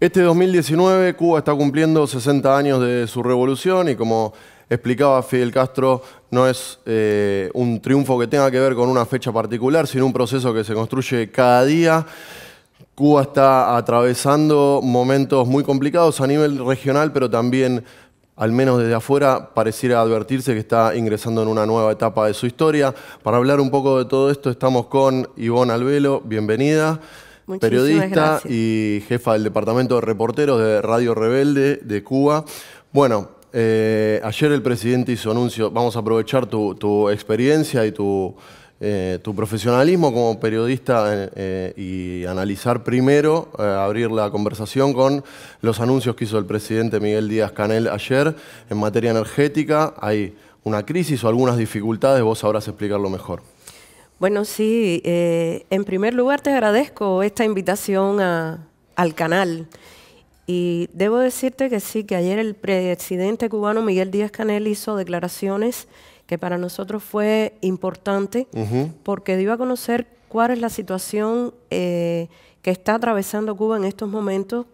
Este 2019 Cuba está cumpliendo 60 años de su revolución y como explicaba Fidel Castro, no es eh, un triunfo que tenga que ver con una fecha particular, sino un proceso que se construye cada día. Cuba está atravesando momentos muy complicados a nivel regional, pero también, al menos desde afuera, pareciera advertirse que está ingresando en una nueva etapa de su historia. Para hablar un poco de todo esto estamos con Ivonne Albelo, bienvenida periodista y jefa del departamento de reporteros de Radio Rebelde de Cuba. Bueno, eh, ayer el presidente hizo anuncio, vamos a aprovechar tu, experiencia y eh, tu, profesionalismo como periodista eh, y analizar primero, abrir la conversación con los anuncios que hizo el presidente Miguel Díaz Canel ayer en materia energética. Hay una crisis o algunas dificultades, vos sabrás explicarlo mejor. Bueno, sí, eh, en primer lugar te agradezco esta invitación al canal. Y debo decirte que sí, que ayer el presidente cubano Miguel Díaz Canel hizo declaraciones que para nosotros fue importante porque dio a conocer cuál es la situación eh, que está atravesando Cuba en estos momentos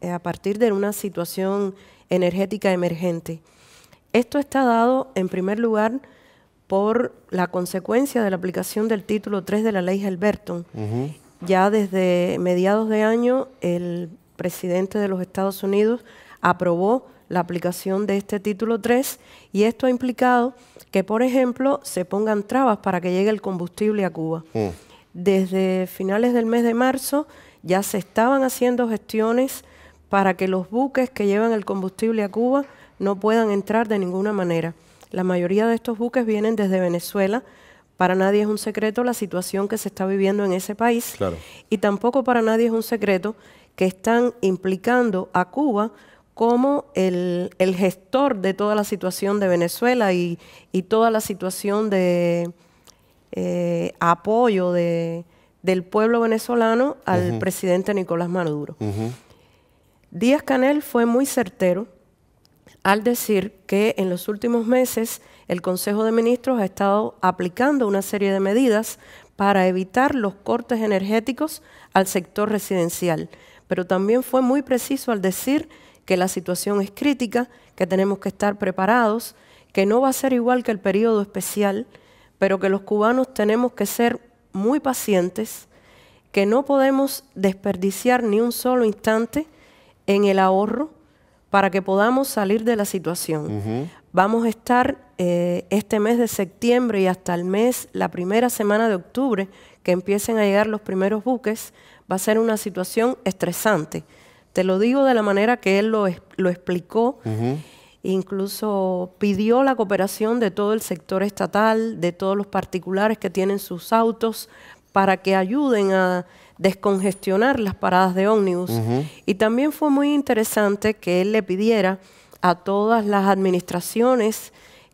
eh, a partir de una situación energética emergente. Esto está dado, en primer lugar, por la consecuencia de la aplicación del título 3 de la ley Helberton. Ya desde mediados de año el presidente de los Estados Unidos aprobó la aplicación de este título 3 y esto ha implicado que, por ejemplo, se pongan trabas para que llegue el combustible a Cuba. Mm. Desde finales del mes de marzo ya se estaban haciendo gestiones para que los buques que llevan el combustible a Cuba no puedan entrar de ninguna manera. La mayoría de estos buques vienen desde Venezuela. Para nadie es un secreto la situación que se está viviendo en ese país. Y tampoco para nadie es un secreto que están implicando a Cuba como el, gestor de toda la situación de Venezuela y, toda la situación de eh, apoyo de, del pueblo venezolano al presidente Nicolás Maduro. Díaz Canel fue muy certero al decir que en los últimos meses el Consejo de Ministros ha estado aplicando una serie de medidas para evitar los cortes energéticos al sector residencial. Pero también fue muy preciso al decir que la situación es crítica, que tenemos que estar preparados, que no va a ser igual que el periodo especial, pero que los cubanos tenemos que ser muy pacientes, que no podemos desperdiciar ni un solo instante en el ahorro, para que podamos salir de la situación. Vamos a estar eh, este mes de septiembre y hasta el mes, la primera semana de octubre, que empiecen a llegar los primeros buques, va a ser una situación estresante. Te lo digo de la manera que él lo, explicó. Incluso pidió la cooperación de todo el sector estatal, de todos los particulares que tienen sus autos, para que ayuden a descongestionar las paradas de ómnibus. Y también fue muy interesante que él le pidiera a todas las administraciones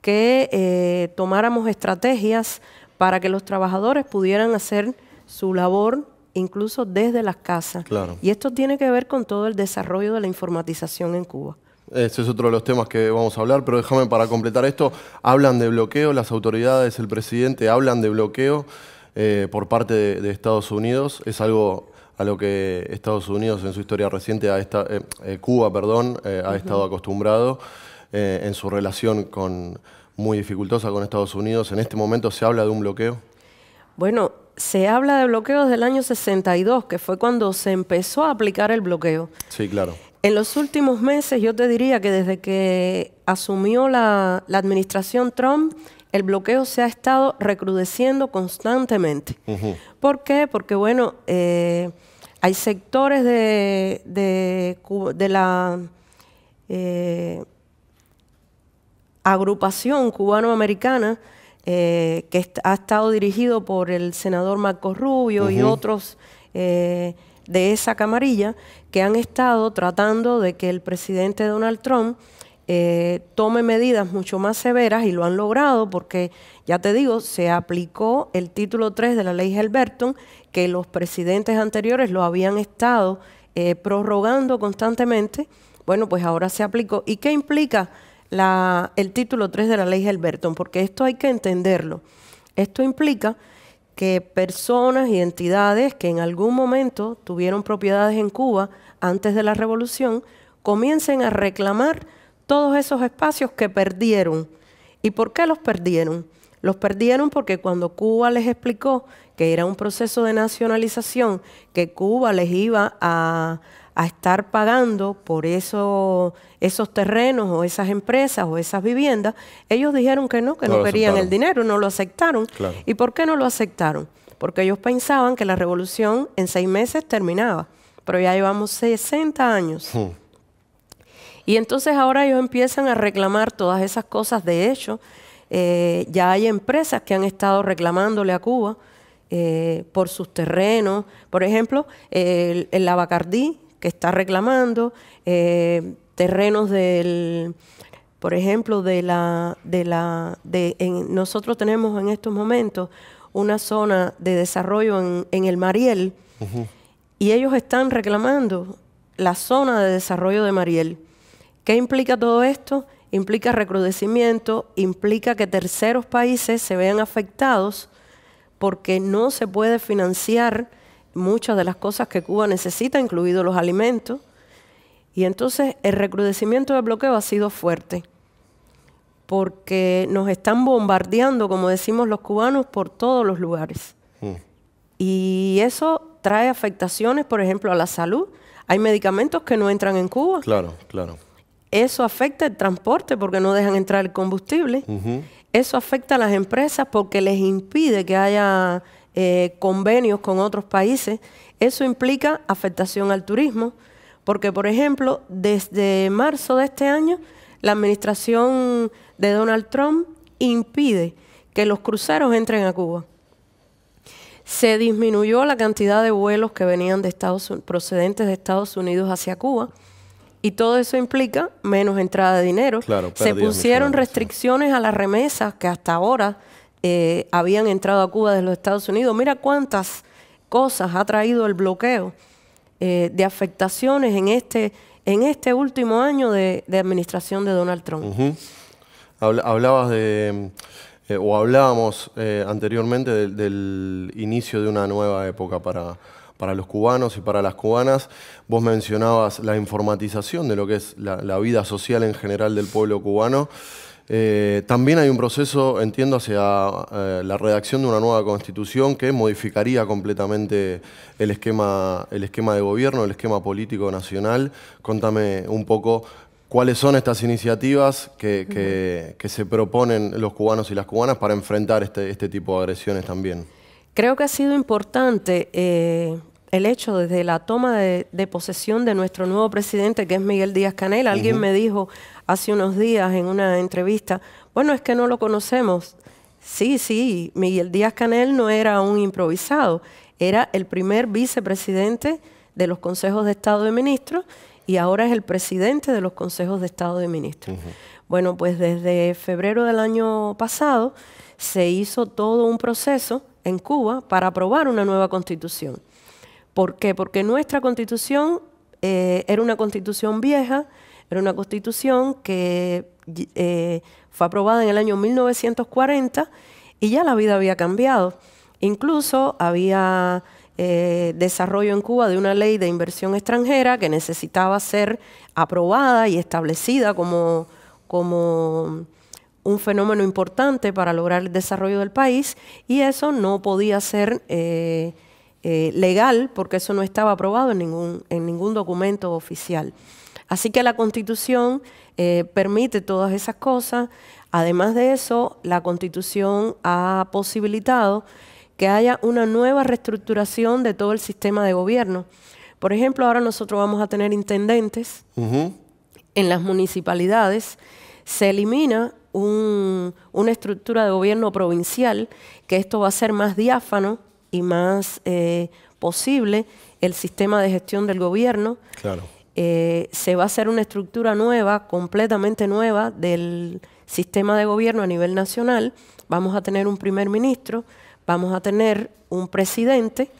que eh, tomáramos estrategias para que los trabajadores pudieran hacer su labor incluso desde las casas. Claro. Y esto tiene que ver con todo el desarrollo de la informatización en Cuba. Ese es otro de los temas que vamos a hablar, pero déjame para completar esto, hablan de bloqueo, las autoridades, el presidente hablan de bloqueo. Eh, por parte de, Estados Unidos. Es algo a lo que Estados Unidos en su historia reciente, a esta, eh, eh, Cuba, perdón, ha estado acostumbrado en su relación con, muy dificultosa con Estados Unidos. En este momento se habla de un bloqueo. Bueno, se habla de bloqueo desde el año 62, que fue cuando se empezó a aplicar el bloqueo. Sí, claro. En los últimos meses, yo te diría que desde que asumió la administración Trump, el bloqueo se ha estado recrudeciendo constantemente. ¿Por qué? Porque, bueno, eh, hay sectores de, la eh, agrupación cubanoamericana americana eh, que ha estado dirigido por el senador Marcos Rubio y otros de esa camarilla que han estado tratando de que el presidente Donald Trump eh, tome medidas mucho más severas y lo han logrado porque, ya te digo, se aplicó el título 3 de la ley Helberton, que los presidentes anteriores lo habían estado eh, prorrogando constantemente. Bueno, pues ahora se aplicó. ¿Y qué implica la, el título 3 de la ley Helberton? Porque esto hay que entenderlo. Esto implica que personas y entidades que en algún momento tuvieron propiedades en Cuba antes de la revolución comiencen a reclamar todos esos espacios que perdieron. ¿Y por qué los perdieron? Los perdieron porque cuando Cuba les explicó que era un proceso de nacionalización, que Cuba les iba a, estar pagando por esos terrenos o esas empresas o esas viviendas, ellos dijeron que no, que no, querían el dinero, no lo aceptaron. ¿Y por qué no lo aceptaron? Porque ellos pensaban que la revolución en seis meses terminaba, pero ya llevamos 60 años. Hmm. Y entonces ahora ellos empiezan a reclamar todas esas cosas. De hecho, eh, ya hay empresas que han estado reclamándole a Cuba eh, por sus terrenos. Por ejemplo, el, el que está reclamando eh, terrenos del, por ejemplo, de la, de la, de, nosotros tenemos en estos momentos una zona de desarrollo en, el Mariel y ellos están reclamando la zona de desarrollo de Mariel. ¿Qué implica todo esto? Implica recrudecimiento, implica que terceros países se vean afectados porque no se puede financiar muchas de las cosas que Cuba necesita, incluidos los alimentos. Y entonces el recrudecimiento del bloqueo ha sido fuerte, porque nos están bombardeando, como decimos los cubanos, por todos los lugares. Mm. Y eso trae afectaciones, por ejemplo, a la salud. Hay medicamentos que no entran en Cuba. Claro, claro. Eso afecta el transporte porque no dejan entrar el combustible. Eso afecta a las empresas porque les impide que haya eh, convenios con otros países. Eso implica afectación al turismo porque, por ejemplo, desde marzo de este año, la administración de Donald Trump impide que los cruceros entren a Cuba. Se disminuyó la cantidad de vuelos que venían de procedentes de Estados Unidos hacia Cuba y todo eso implica menos entrada de dinero. Se pusieron restricciones a las remesas que hasta ahora eh, habían entrado a Cuba desde los Estados Unidos. Mira cuántas cosas ha traído el bloqueo eh, de afectaciones en este, en este último año de, administración de Donald Trump. hablabas de, eh, o hablábamos anteriormente del inicio de una nueva época para, para los cubanos y para las cubanas. Vos mencionabas la informatización de lo que es la, vida social en general del pueblo cubano. Eh, también hay un proceso, entiendo, hacia eh, la redacción de una nueva constitución que modificaría completamente el esquema, el esquema de gobierno, el esquema político nacional. Contame un poco cuáles son estas iniciativas que, se proponen los cubanos y las cubanas para enfrentar este, este tipo de agresiones también. Creo que ha sido importante eh, el hecho desde la toma de, posesión de nuestro nuevo presidente, que es Miguel Díaz Canel. Alguien me dijo hace unos días en una entrevista, bueno, es que no lo conocemos. Sí, sí, Miguel Díaz Canel no era un improvisado, era el primer vicepresidente de los consejos de Estado de Ministros y ahora es el presidente de los consejos de Estado de Ministros. Bueno, pues desde febrero del año pasado se hizo todo un proceso en Cuba para aprobar una nueva constitución. ¿Por qué? Porque nuestra constitución eh, era una constitución vieja, era una constitución que eh, fue aprobada en el año 1940 y ya la vida había cambiado. Incluso había eh, desarrollo en Cuba de una ley de inversión extranjera que necesitaba ser aprobada y establecida como, como un fenómeno importante para lograr el desarrollo del país y eso no podía ser eh, eh, legal porque eso no estaba aprobado en ningún, en ningún documento oficial. Así que la Constitución eh, permite todas esas cosas. Además de eso, la Constitución ha posibilitado que haya una nueva reestructuración de todo el sistema de gobierno. Por ejemplo, ahora nosotros vamos a tener intendentes en las municipalidades. Se elimina una estructura de gobierno provincial, que esto va a ser más diáfano y más eh, posible el sistema de gestión del gobierno. Claro. Eh, se va a hacer una estructura nueva, completamente nueva, del sistema de gobierno a nivel nacional. Vamos a tener un primer ministro, vamos a tener un presidente,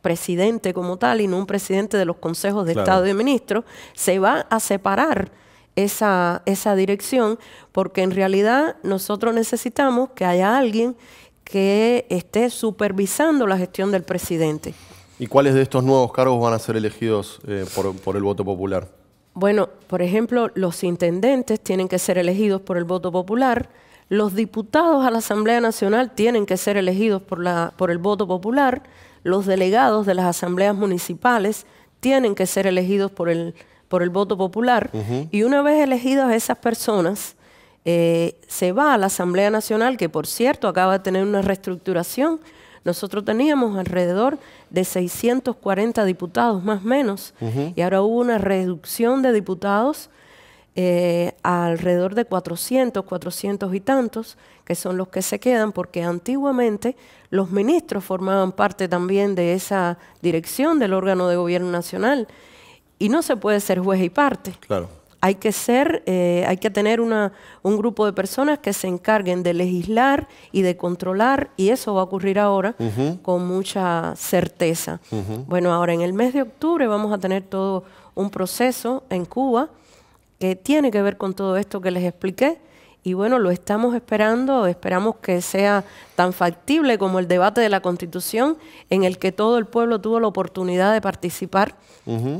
presidente como tal, y no un presidente de los consejos de Estado y ministros. Se va a separar esa, dirección, porque en realidad nosotros necesitamos que haya alguien que esté supervisando la gestión del presidente. ¿Y cuáles de estos nuevos cargos van a ser elegidos eh, por, por el voto popular? Bueno, por ejemplo, los intendentes tienen que ser elegidos por el voto popular, los diputados a la Asamblea Nacional tienen que ser elegidos por, la, por el voto popular, los delegados de las asambleas municipales tienen que ser elegidos por el por el voto popular, y una vez elegidas esas personas, eh, se va a la Asamblea Nacional, que por cierto acaba de tener una reestructuración. Nosotros teníamos alrededor de 640 diputados, más o menos, y ahora hubo una reducción de diputados eh, alrededor de 400, 400 y tantos, que son los que se quedan, porque antiguamente los ministros formaban parte también de esa dirección del órgano de gobierno nacional y no se puede ser juez y parte. Claro. Hay que ser, eh, hay que tener una, un grupo de personas que se encarguen de legislar y de controlar, y eso va a ocurrir ahora con mucha certeza. Bueno, ahora en el mes de octubre vamos a tener todo un proceso en Cuba que tiene que ver con todo esto que les expliqué y bueno, lo estamos esperando, esperamos que sea tan factible como el debate de la Constitución, en el que todo el pueblo tuvo la oportunidad de participar.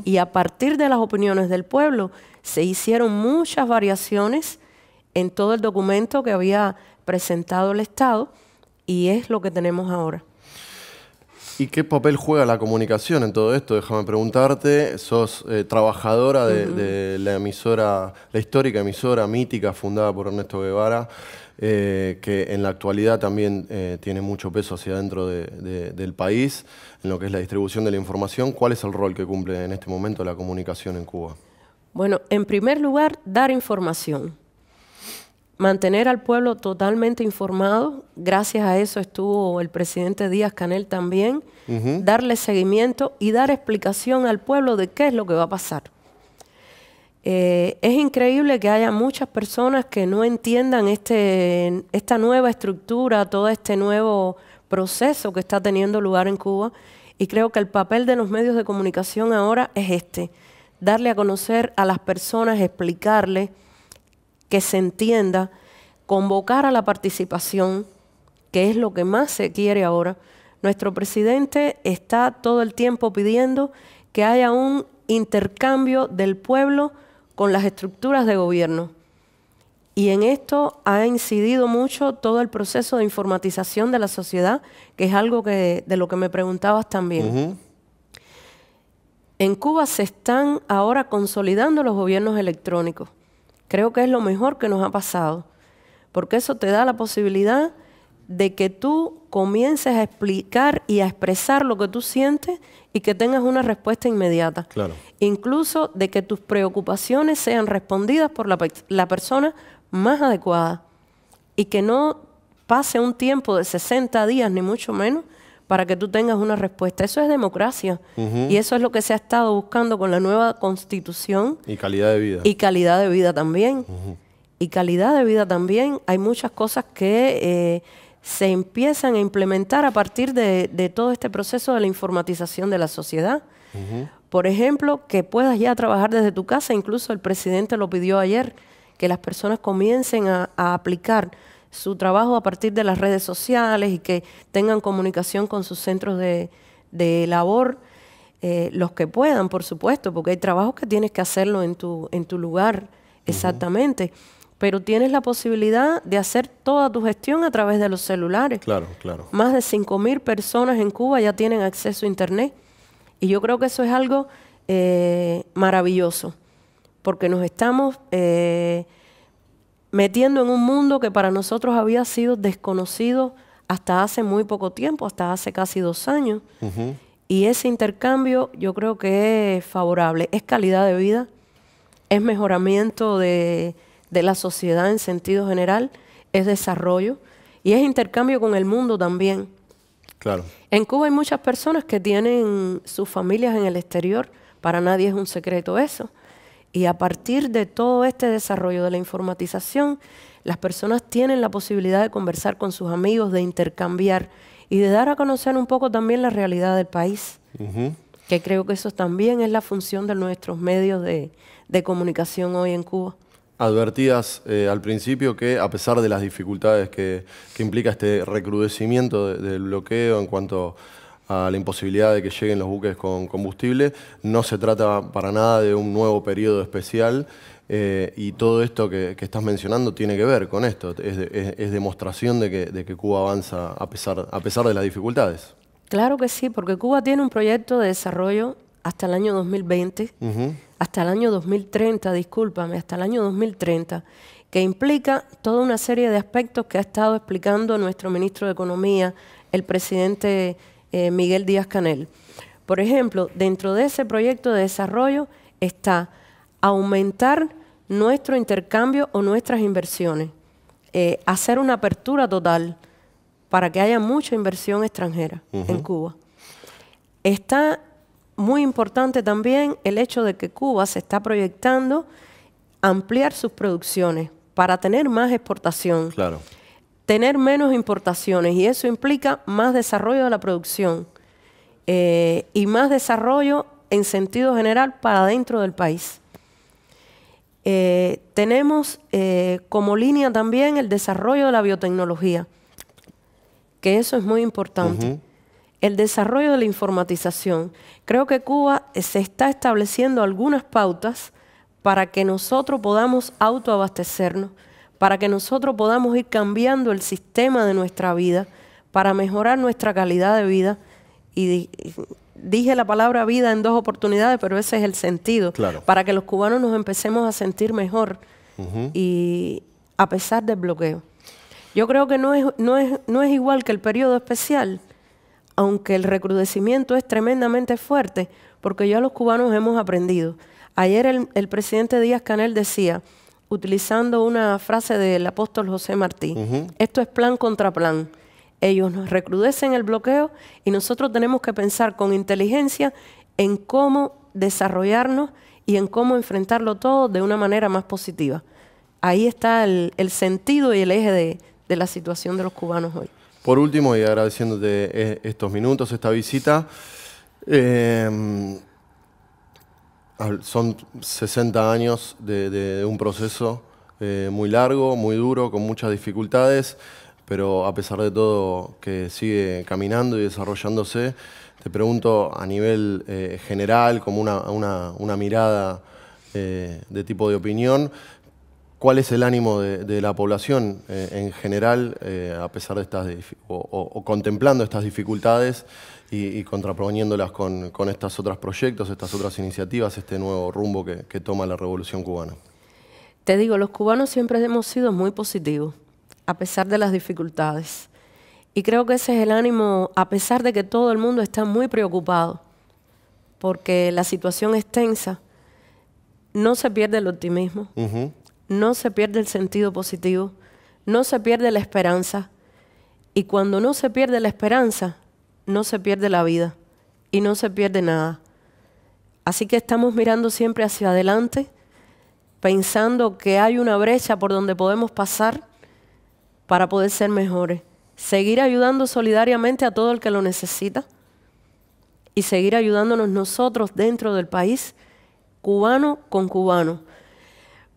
Y a partir de las opiniones del pueblo, se hicieron muchas variaciones en todo el documento que había presentado el Estado, y es lo que tenemos ahora. ¿Y qué papel juega la comunicación en todo esto? Déjame preguntarte, sos eh, trabajadora de, la emisora, la histórica emisora mítica fundada por Ernesto Guevara, eh, que en la actualidad también eh, tiene mucho peso hacia adentro del país, en lo que es la distribución de la información. ¿Cuál es el rol que cumple en este momento la comunicación en Cuba? Bueno, en primer lugar, dar información mantener al pueblo totalmente informado. Gracias a eso estuvo el presidente Díaz Canel también. Darle seguimiento y dar explicación al pueblo de qué es lo que va a pasar. Eh, es increíble que haya muchas personas que no entiendan este, esta nueva estructura, todo este nuevo proceso que está teniendo lugar en Cuba. Y creo que el papel de los medios de comunicación ahora es este, darle a conocer a las personas, explicarles que se entienda, convocar a la participación, que es lo que más se quiere ahora. Nuestro presidente está todo el tiempo pidiendo que haya un intercambio del pueblo con las estructuras de gobierno. Y en esto ha incidido mucho todo el proceso de informatización de la sociedad, que es algo que, de lo que me preguntabas también. En Cuba se están ahora consolidando los gobiernos electrónicos. Creo que es lo mejor que nos ha pasado, porque eso te da la posibilidad de que tú comiences a explicar y a expresar lo que tú sientes y que tengas una respuesta inmediata. Incluso de que tus preocupaciones sean respondidas por la, la persona más adecuada y que no pase un tiempo de 60 días, ni mucho menos, para que tú tengas una respuesta. Eso es democracia. Y eso es lo que se ha estado buscando con la nueva constitución. Y calidad de vida. Y calidad de vida también. Y calidad de vida también. Hay muchas cosas que eh, se empiezan a implementar a partir de, todo este proceso de la informatización de la sociedad. Por ejemplo, que puedas ya trabajar desde tu casa. Incluso el presidente lo pidió ayer, que las personas comiencen a aplicar su trabajo a partir de las redes sociales y que tengan comunicación con sus centros de, de labor, eh, los que puedan, por supuesto, porque hay trabajos que tienes que hacerlo en tu, en tu lugar, exactamente. Pero tienes la posibilidad de hacer toda tu gestión a través de los celulares. Claro, claro. Más de 5.000 personas en Cuba ya tienen acceso a Internet. Y yo creo que eso es algo eh, maravilloso, porque nos estamos eh, metiendo en un mundo que para nosotros había sido desconocido hasta hace muy poco tiempo, hasta hace casi dos años. Y ese intercambio yo creo que es favorable, es calidad de vida, es mejoramiento de, de la sociedad en sentido general, es desarrollo y es intercambio con el mundo también. Claro. En Cuba hay muchas personas que tienen sus familias en el exterior, para nadie es un secreto eso. Y a partir de todo este desarrollo de la informatización, las personas tienen la posibilidad de conversar con sus amigos, de intercambiar y de dar a conocer un poco también la realidad del país. Que creo que eso también es la función de nuestros medios de, comunicación hoy en Cuba. Advertías eh, al principio que a pesar de las dificultades que, implica este recrudecimiento del bloqueo en cuanto la imposibilidad de que lleguen los buques con combustible. No se trata para nada de un nuevo periodo especial eh, y todo esto que, estás mencionando tiene que ver con esto. Es, demostración de que, Cuba avanza a pesar, a pesar de las dificultades. Claro que sí, porque Cuba tiene un proyecto de desarrollo hasta el año 2020, hasta el año 2030, discúlpame, hasta el año 2030, que implica toda una serie de aspectos que ha estado explicando nuestro ministro de Economía, el presidente eh, Miguel Díaz Canel. Por ejemplo, dentro de ese proyecto de desarrollo está aumentar nuestro intercambio o nuestras inversiones, eh, hacer una apertura total para que haya mucha inversión extranjera en Cuba. Está muy importante también el hecho de que Cuba se está proyectando ampliar sus producciones para tener más exportación. Claro tener menos importaciones y eso implica más desarrollo de la producción eh, y más desarrollo en sentido general para dentro del país. Eh, tenemos eh, como línea también el desarrollo de la biotecnología, que eso es muy importante. El desarrollo de la informatización. Creo que Cuba se está estableciendo algunas pautas para que nosotros podamos autoabastecernos para que nosotros podamos ir cambiando el sistema de nuestra vida, para mejorar nuestra calidad de vida. Y dije la palabra vida en dos oportunidades, pero ese es el sentido, claro. para que los cubanos nos empecemos a sentir mejor y a pesar del bloqueo. Yo creo que no es, no, es, no es igual que el periodo especial, aunque el recrudecimiento es tremendamente fuerte, porque ya los cubanos hemos aprendido. Ayer el, el presidente Díaz Canel decía, utilizando una frase del apóstol José Martí. Esto es plan contra plan. Ellos nos recrudecen el bloqueo y nosotros tenemos que pensar con inteligencia en cómo desarrollarnos y en cómo enfrentarlo todo de una manera más positiva. Ahí está el, sentido y el eje de, la situación de los cubanos hoy. Por último, y agradeciéndote eh, estos minutos, esta visita, eh, son 60 años de, un proceso eh, muy largo, muy duro, con muchas dificultades, pero a pesar de todo que sigue caminando y desarrollándose, te pregunto a nivel eh, general, como una, mirada eh, de tipo de opinión, ¿Cuál es el ánimo de, la población eh, en general, eh, a pesar de estas, o, contemplando estas dificultades y, y contraponiéndolas con, con estos otros proyectos, estas otras iniciativas, este nuevo rumbo que, toma la revolución cubana? Te digo, los cubanos siempre hemos sido muy positivos, a pesar de las dificultades. Y creo que ese es el ánimo, a pesar de que todo el mundo está muy preocupado, porque la situación es tensa, no se pierde el optimismo no se pierde el sentido positivo, no se pierde la esperanza. Y cuando no se pierde la esperanza, no se pierde la vida y no se pierde nada. Así que estamos mirando siempre hacia adelante, pensando que hay una brecha por donde podemos pasar para poder ser mejores. Seguir ayudando solidariamente a todo el que lo necesita y seguir ayudándonos nosotros dentro del país, cubano con cubano.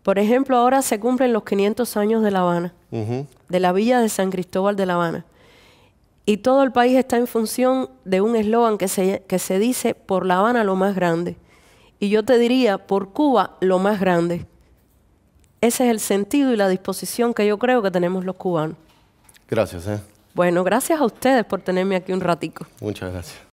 Por ejemplo, ahora se cumplen los 500 años de La Habana, de la villa de San Cristóbal de La Habana. Y todo el país está en función de un eslogan que se, que se dice por La Habana lo más grande. Y yo te diría por Cuba lo más grande. Ese es el sentido y la disposición que yo creo que tenemos los cubanos. Gracias. ¿eh? Bueno, gracias a ustedes por tenerme aquí un ratico. Muchas gracias.